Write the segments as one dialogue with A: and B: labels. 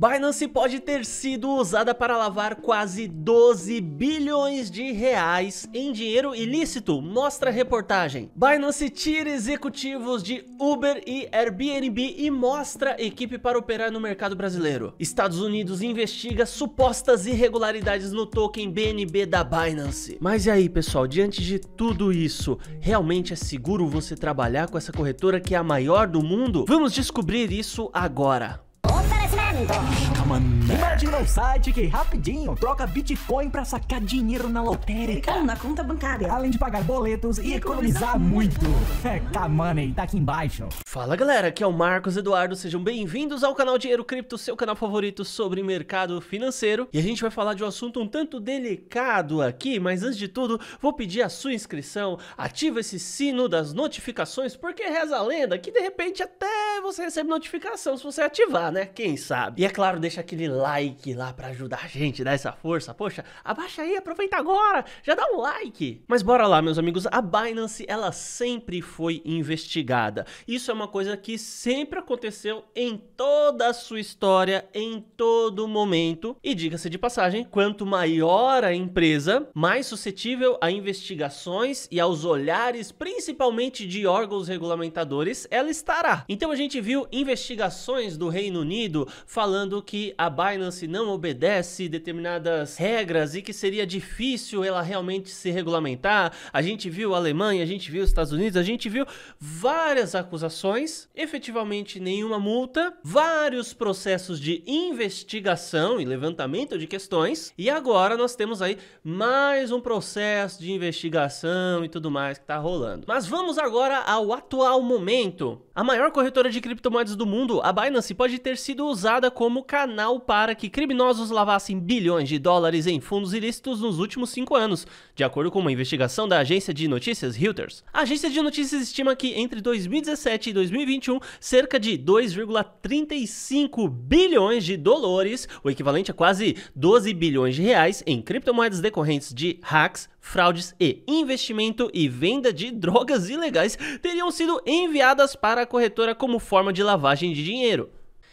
A: Binance pode ter sido usada para lavar quase 12 bilhões de reais em dinheiro ilícito, mostra a reportagem. Binance tira executivos de Uber e Airbnb e mostra equipe para operar no mercado brasileiro. Estados Unidos investiga supostas irregularidades no token BNB da Binance. Mas e aí, pessoal, diante de tudo isso, realmente é seguro você trabalhar com essa corretora que é a maior do mundo? Vamos descobrir isso agora. Imagina um site que rapidinho troca Bitcoin pra sacar dinheiro na lotérica. Então, na conta bancária. Além de pagar boletos e, e economizar, economizar muito. É, k tá aqui embaixo. Fala galera, aqui é o Marcos Eduardo. Sejam bem-vindos ao canal Dinheiro Cripto, seu canal favorito sobre mercado financeiro. E a gente vai falar de um assunto um tanto delicado aqui, mas antes de tudo, vou pedir a sua inscrição, ativa esse sino das notificações, porque reza a lenda que de repente até você recebe notificação se você ativar, né? Quem sabe? sabe? E é claro, deixa aquele like lá para ajudar a gente, dar essa força. Poxa, abaixa aí, aproveita agora, já dá um like. Mas bora lá, meus amigos, a Binance, ela sempre foi investigada. Isso é uma coisa que sempre aconteceu em toda a sua história, em todo momento. E diga-se de passagem, quanto maior a empresa, mais suscetível a investigações e aos olhares, principalmente de órgãos regulamentadores, ela estará. Então a gente viu investigações do Reino Unido falando que a Binance não obedece determinadas regras e que seria difícil ela realmente se regulamentar. A gente viu a Alemanha, a gente viu os Estados Unidos, a gente viu várias acusações, efetivamente nenhuma multa, vários processos de investigação e levantamento de questões. E agora nós temos aí mais um processo de investigação e tudo mais que está rolando. Mas vamos agora ao atual momento. A maior corretora de criptomoedas do mundo, a Binance, pode ter sido usada como canal para que criminosos lavassem bilhões de dólares em fundos ilícitos nos últimos cinco anos, de acordo com uma investigação da agência de notícias Reuters. A agência de notícias estima que entre 2017 e 2021, cerca de 2,35 bilhões de dólares, o equivalente a quase 12 bilhões de reais, em criptomoedas decorrentes de hacks, fraudes e investimento e venda de drogas ilegais teriam sido enviadas para a corretora como forma de lavagem de dinheiro.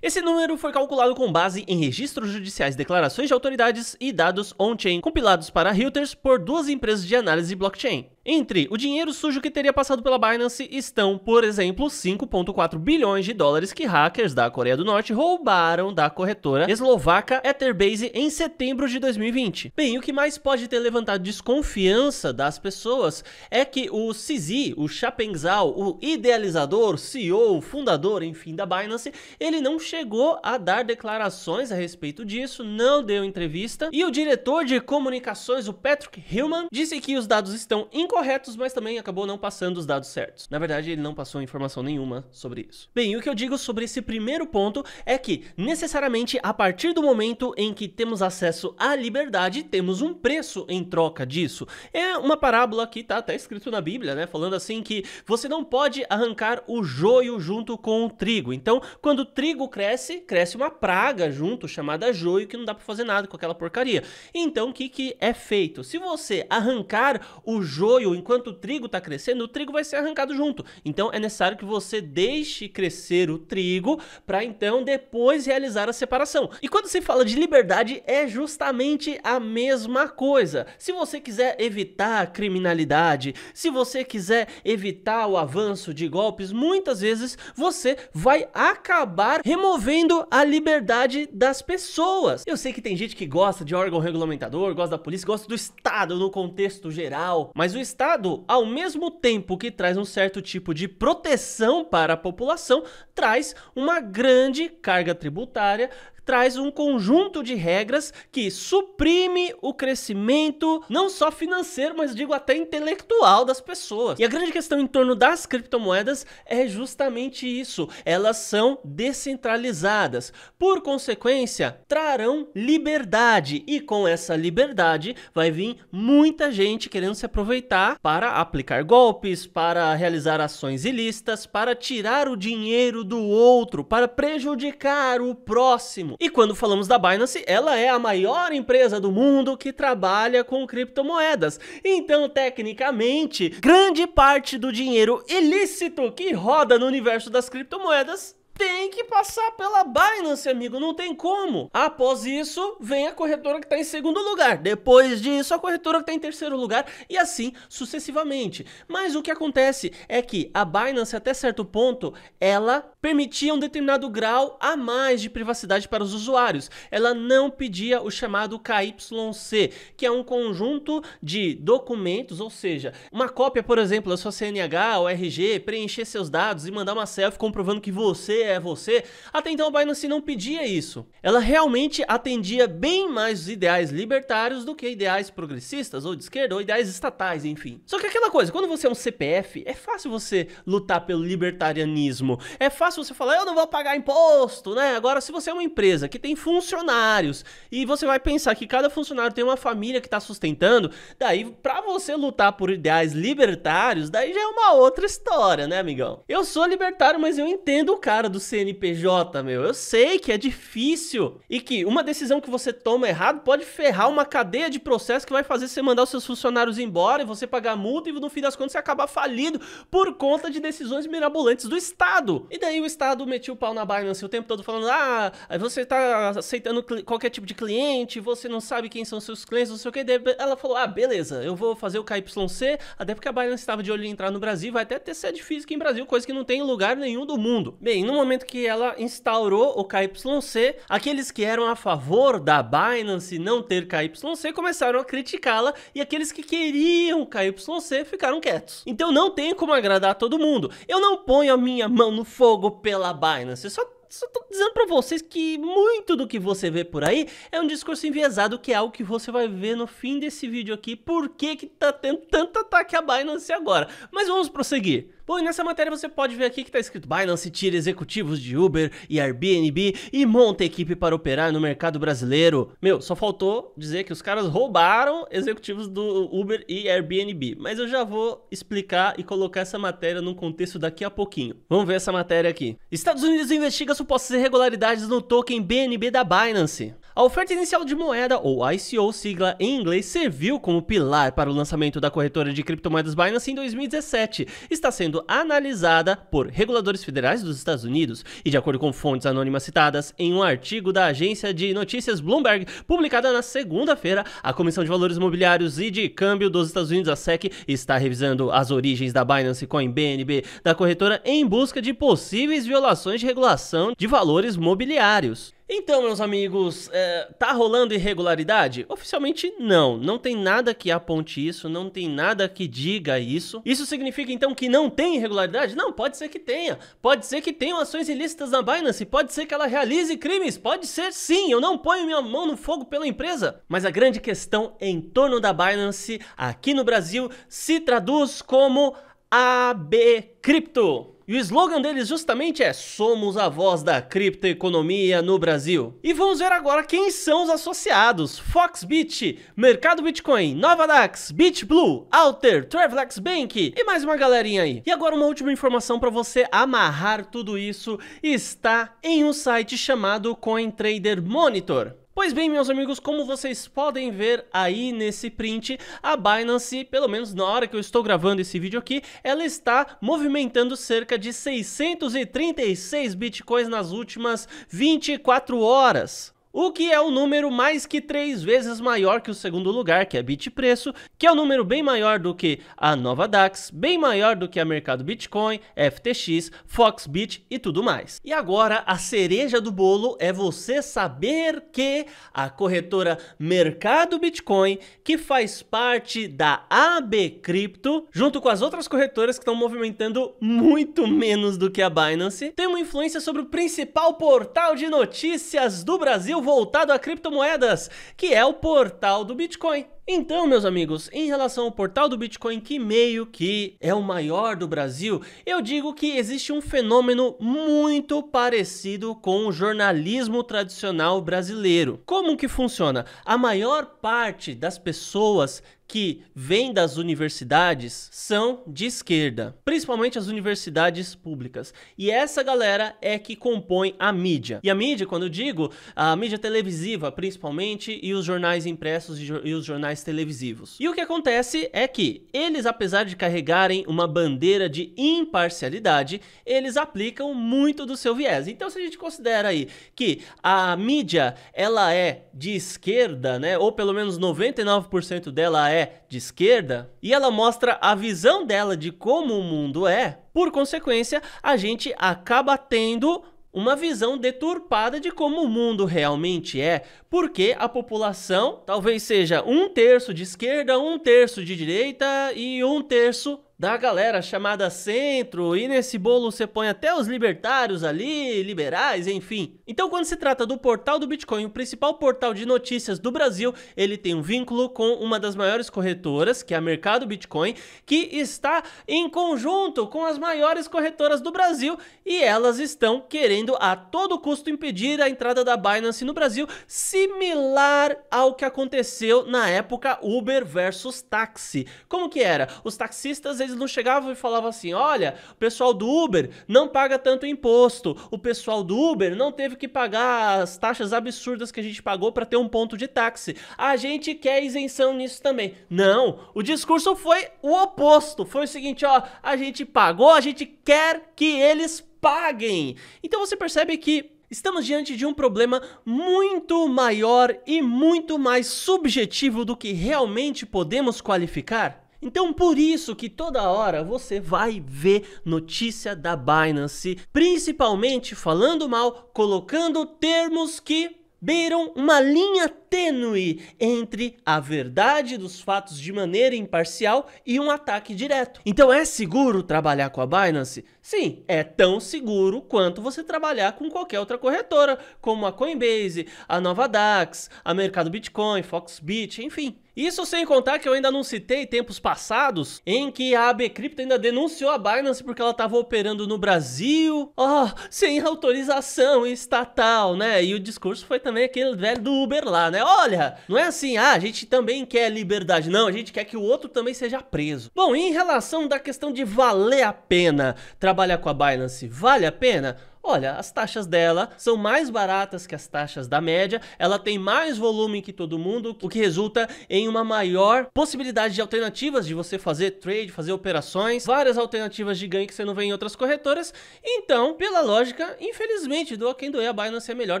A: Esse número foi calculado com base em registros judiciais, declarações de autoridades e dados on-chain compilados para Reuters por duas empresas de análise blockchain. Entre o dinheiro sujo que teria passado pela Binance estão, por exemplo, 5,4 bilhões de dólares que hackers da Coreia do Norte roubaram da corretora eslovaca Etherbase em setembro de 2020. Bem, o que mais pode ter levantado desconfiança das pessoas é que o CZ, o Chapenzal, o idealizador, CEO, fundador, enfim, da Binance, ele não chegou a dar declarações a respeito disso, não deu entrevista, e o diretor de comunicações, o Patrick Hillman, disse que os dados estão corretos, mas também acabou não passando os dados certos. Na verdade, ele não passou informação nenhuma sobre isso. Bem, o que eu digo sobre esse primeiro ponto é que, necessariamente, a partir do momento em que temos acesso à liberdade, temos um preço em troca disso. É uma parábola que está até escrito na Bíblia, né? Falando assim que você não pode arrancar o joio junto com o trigo. Então, quando o trigo cresce, cresce uma praga junto, chamada joio, que não dá para fazer nada com aquela porcaria. Então, o que, que é feito? Se você arrancar o joio joio, enquanto o trigo está crescendo, o trigo vai ser arrancado junto. Então é necessário que você deixe crescer o trigo para então depois realizar a separação. E quando se fala de liberdade, é justamente a mesma coisa. Se você quiser evitar a criminalidade, se você quiser evitar o avanço de golpes, muitas vezes você vai acabar removendo a liberdade das pessoas. Eu sei que tem gente que gosta de órgão regulamentador, gosta da polícia, gosta do Estado no contexto geral, mas o Estado, ao mesmo tempo que traz um certo tipo de proteção para a população, traz uma grande carga tributária, traz um conjunto de regras que suprime o crescimento, não só financeiro, mas digo até intelectual das pessoas. E a grande questão em torno das criptomoedas é justamente isso: elas são descentralizadas. Por consequência, trarão liberdade, e com essa liberdade vai vir muita gente querendo se aproveitar para aplicar golpes, para realizar ações ilícitas, para tirar o dinheiro do outro, para prejudicar o próximo. E quando falamos da Binance, ela é a maior empresa do mundo que trabalha com criptomoedas. Então, tecnicamente, grande parte do dinheiro ilícito que roda no universo das criptomoedas tem que passar pela Binance, amigo, não tem como. Após isso, vem a corretora que está em segundo lugar. Depois disso, a corretora que está em terceiro lugar e assim sucessivamente. Mas o que acontece é que a Binance, até certo ponto, ela permitia um determinado grau a mais de privacidade para os usuários. Ela não pedia o chamado KYC, que é um conjunto de documentos, ou seja, uma cópia, por exemplo, da sua CNH ou RG, preencher seus dados e mandar uma selfie comprovando que você é é você, até então a Binance não pedia isso. Ela realmente atendia bem mais os ideais libertários do que ideais progressistas, ou de esquerda, ou ideais estatais, enfim. Só que aquela coisa, quando você é um CPF, é fácil você lutar pelo libertarianismo. É fácil você falar, eu não vou pagar imposto, né? Agora, se você é uma empresa que tem funcionários e você vai pensar que cada funcionário tem uma família que está sustentando, daí para você lutar por ideais libertários, daí já é uma outra história, né, amigão? Eu sou libertário, mas eu entendo o cara do CNPJ, meu. Eu sei que é difícil e que uma decisão que você toma errado pode ferrar uma cadeia de processo que vai fazer você mandar os seus funcionários embora e você pagar multa e no fim das contas você acabar falido por conta de decisões mirabolantes do Estado. E daí o Estado metiu o pau na Binance o tempo todo falando: "Ah, você tá aceitando qualquer tipo de cliente, você não sabe quem são seus clientes, não sei o que". ela falou: "Ah, beleza, eu vou fazer o KYC, até porque a Binance estava de olho em entrar no Brasil, vai até ter sede física em Brasil, coisa que não tem em lugar nenhum do mundo". Bem, não momento que ela instaurou o KYC, aqueles que eram a favor da Binance não ter KYC começaram a criticá-la e aqueles que queriam KYC ficaram quietos. Então não tem como agradar todo mundo. Eu não ponho a minha mão no fogo pela Binance, só só tô dizendo para vocês que muito do que você vê por aí é um discurso enviesado, que é algo que você vai ver no fim desse vídeo aqui, por que que tá tendo tanto ataque à Binance agora. Mas vamos prosseguir. Bom, e nessa matéria você pode ver aqui que está escrito Binance tira executivos de Uber e Airbnb e monta equipe para operar no mercado brasileiro. Meu, só faltou dizer que os caras roubaram executivos do Uber e Airbnb, mas eu já vou explicar e colocar essa matéria num contexto daqui a pouquinho. Vamos ver essa matéria aqui. Estados Unidos investiga supostas irregularidades no token BNB da Binance. A oferta inicial de moeda, ou ICO sigla em inglês, serviu como pilar para o lançamento da corretora de criptomoedas Binance em 2017. Está sendo analisada por reguladores federais dos Estados Unidos e, de acordo com fontes anônimas citadas em um artigo da agência de notícias Bloomberg, publicada na segunda-feira, a Comissão de Valores Mobiliários e de Câmbio dos Estados Unidos, a SEC, está revisando as origens da Binance Coin BNB da corretora em busca de possíveis violações de regulação de valores mobiliários. Então, meus amigos, é, tá rolando irregularidade? Oficialmente não, não tem nada que aponte isso, não tem nada que diga isso. Isso significa então que não tem irregularidade? Não, pode ser que tenha. Pode ser que tenham ações ilícitas na Binance, pode ser que ela realize crimes, pode ser sim, eu não ponho minha mão no fogo pela empresa. Mas a grande questão em torno da Binance aqui no Brasil se traduz como AB Cripto. E o slogan deles justamente é Somos a voz da criptoeconomia no Brasil. E vamos ver agora quem são os associados. Foxbit, Mercado Bitcoin, Novadax, BitBlue, Alter, Travelex Bank e mais uma galerinha aí. E agora uma última informação para você amarrar tudo isso está em um site chamado CoinTrader Monitor. Pois bem, meus amigos, como vocês podem ver aí nesse print, a Binance, pelo menos na hora que eu estou gravando esse vídeo aqui, ela está movimentando cerca de 636 bitcoins nas últimas 24 horas o que é um número mais que três vezes maior que o segundo lugar, que é Bitpreço, que é um número bem maior do que a Nova DAX, bem maior do que a Mercado Bitcoin, FTX, Foxbit e tudo mais. E agora, a cereja do bolo é você saber que a corretora Mercado Bitcoin, que faz parte da AB Cripto, junto com as outras corretoras que estão movimentando muito menos do que a Binance, tem uma influência sobre o principal portal de notícias do Brasil, voltado a criptomoedas, que é o portal do Bitcoin. Então, meus amigos, em relação ao portal do Bitcoin, que meio que é o maior do Brasil, eu digo que existe um fenômeno muito parecido com o jornalismo tradicional brasileiro. Como que funciona? A maior parte das pessoas que vêm das universidades são de esquerda, principalmente as universidades públicas. E essa galera é que compõe a mídia. E a mídia, quando eu digo, a mídia televisiva, principalmente, e os jornais impressos e os jornais canais televisivos. E o que acontece é que eles, apesar de carregarem uma bandeira de imparcialidade, eles aplicam muito do seu viés. Então, se a gente considera aí que a mídia ela é de esquerda, né? Ou pelo menos 99% dela é de esquerda, e ela mostra a visão dela de como o mundo é, por consequência, a gente acaba tendo uma visão deturpada de como o mundo realmente é, porque a população talvez seja um terço de esquerda, um terço de direita e um terço da galera chamada centro, e nesse bolo você põe até os libertários ali, liberais, enfim. Então, quando se trata do portal do Bitcoin, o principal portal de notícias do Brasil, ele tem um vínculo com uma das maiores corretoras, que é a Mercado Bitcoin, que está em conjunto com as maiores corretoras do Brasil e elas estão querendo a todo custo impedir a entrada da Binance no Brasil, similar ao que aconteceu na época Uber versus táxi. Como que era? Os taxistas eles não chegavam e falavam assim: olha, o pessoal do Uber não paga tanto imposto, o pessoal do Uber não teve que pagar as taxas absurdas que a gente pagou para ter um ponto de táxi. A gente quer isenção nisso também. Não, o discurso foi o oposto. Foi o seguinte, ó, a gente pagou, a gente quer que eles paguem. Então você percebe que Estamos diante de um problema muito maior e muito mais subjetivo do que realmente podemos qualificar? Então por isso que toda hora você vai ver notícia da Binance, principalmente falando mal, colocando termos que beiram uma linha tênue entre a verdade dos fatos de maneira imparcial e um ataque direto. Então é seguro trabalhar com a Binance? Sim, é tão seguro quanto você trabalhar com qualquer outra corretora, como a Coinbase, a Nova DAX, a Mercado Bitcoin, Foxbit, enfim. Isso sem contar que eu ainda não citei tempos passados em que a AB Crypto ainda denunciou a Binance porque ela estava operando no Brasil, ó, oh, sem autorização estatal, né? E o discurso foi também aquele velho do Uber lá, né? Olha, não é assim, ah, a gente também quer liberdade, não, a gente quer que o outro também seja preso. Bom, em relação da questão de valer a pena trabalhar com a Binance, vale a pena? Olha, as taxas dela são mais baratas que as taxas da média, ela tem mais volume que todo mundo, o que resulta em uma maior possibilidade de alternativas de você fazer trade, fazer operações, várias alternativas de ganho que você não vê em outras corretoras. Então, pela lógica, infelizmente, do quem doer a Binance é melhor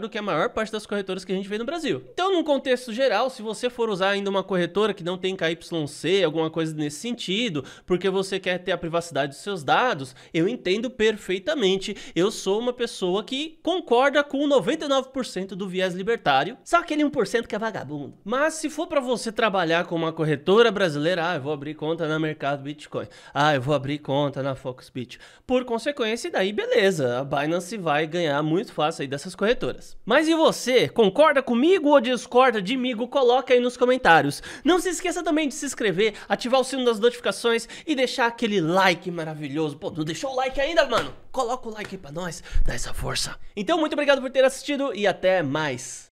A: do que a maior parte das corretoras que a gente vê no Brasil. Então, num contexto geral, se você for usar ainda uma corretora que não tem KYC, alguma coisa nesse sentido, porque você quer ter a privacidade dos seus dados, eu entendo perfeitamente. Eu sou uma uma pessoa que concorda com 99% do viés libertário, só aquele 1% que é vagabundo. Mas se for para você trabalhar com uma corretora brasileira, ah, eu vou abrir conta na Mercado Bitcoin, ah, eu vou abrir conta na Foxbit. Por consequência, daí beleza, a Binance vai ganhar muito fácil aí dessas corretoras. Mas e você, concorda comigo ou discorda de mim? Coloca aí nos comentários. Não se esqueça também de se inscrever, ativar o sino das notificações e deixar aquele like maravilhoso. Pô, não deixou o like ainda, mano? coloca o like pra nós, dá essa força. Então, muito obrigado por ter assistido e até mais.